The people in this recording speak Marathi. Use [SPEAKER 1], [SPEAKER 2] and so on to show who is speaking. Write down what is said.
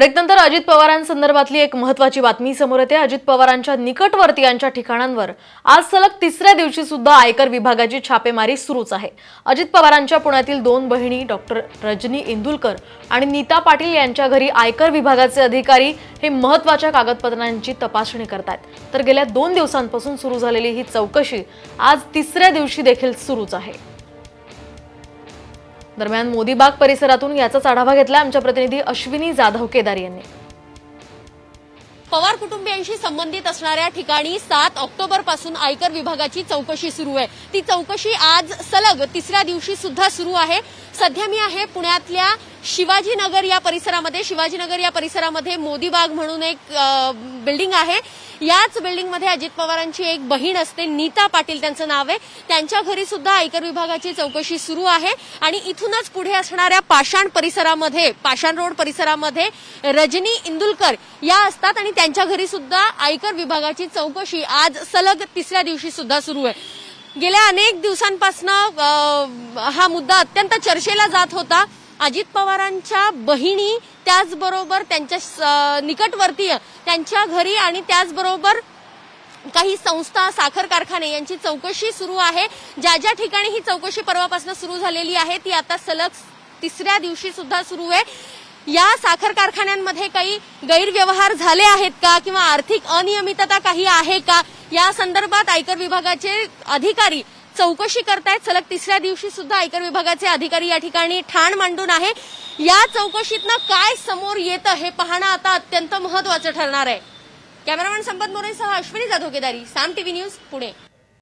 [SPEAKER 1] ब्रेकनंतर अजित पवारांसंदर्भातली एक महत्वाची बातमी समोर येते अजित पवारांच्या निकटवर्तीयांच्या ठिकाणांवर आज सलग तिसऱ्या दिवशी सुद्धा आयकर विभागाची छापेमारी सुरूच आहे अजित पवारांच्या पुण्यातील दोन बहिणी डॉक्टर रजनी इंदुलकर आणि नीता पाटील यांच्या घरी आयकर विभागाचे अधिकारी हे महत्वाच्या कागदपत्रांची तपासणी करतात तर गेल्या दोन दिवसांपासून सुरू झालेली ही चौकशी आज तिसऱ्या दिवशी देखील सुरूच आहे दरम्यान मोदीबाग परिसरातून याचाच आढावा घेतला आमच्या प्रतिनिधी अश्विनी जाधव केदार यांनी
[SPEAKER 2] पवार कुटुंबियांशी संबंधित असणाऱ्या ठिकाणी सात ऑक्टोबर पासून आयकर विभागाची चौकशी सुरू आहे ती चौकशी आज सलग तिसऱ्या दिवशी सुद्धा सुरू आहे सध्या मी आहे पुण्यातल्या शिवाजीनगर या परिसरामध्ये शिवाजीनगर या परिसरामध्ये मोदीबाग म्हणून एक बिल्डिंग आहे याच बिल्डिंगमध्ये अजित पवारांची एक बहीण असते नीता पाटील त्यांचं नाव आहे त्यांच्या घरी सुद्धा आयकर विभागाची चौकशी सुरू आहे आणि इथूनच पुढे असणाऱ्या पाषाण परिसरामध्ये पाषाण रोड परिसरामध्ये रजनी इंदुलकर या असतात आणि त्यांच्या घरी सुद्धा आयकर विभागाची चौकशी आज सलग तिसऱ्या दिवशी सुद्धा सुरू आहे गेल्या अनेक दिवसांपासून हा मुद्दा अत्यंत चर्चेला जात होता अजित पवारांच्या बहिणी त्याचबरोबर त्यांच्या निकटवर्तीय त्यांच्या घरी आणि त्याचबरोबर काही संस्था साखर कारखाने यांची चौकशी सुरू आहे ज्या ज्या ठिकाणी ही चौकशी परवापासून सुरू झालेली आहे ती आता सलग तिसऱ्या दिवशी सुद्धा सुरू आहे या साखर कारखान्यांमध्ये काही गैरव्यवहार झाले आहेत का किंवा आर्थिक अनियमितता काही आहे का या संदर्भात आयकर विभागाचे अधिकारी चौकशी करतायत सलग तिसऱ्या दिवशी सुद्धा आयकर विभागाचे अधिकारी या ठिकाणी ठाण मांडून आहे या चौकशीतनं काय समोर येतं हे पाहणं आता अत्यंत महत्वाचं ठरणार आहे कॅमेरामॅन संपत मोरेसह अश्विनी जाधव साम टीव्ही न्यूज पुणे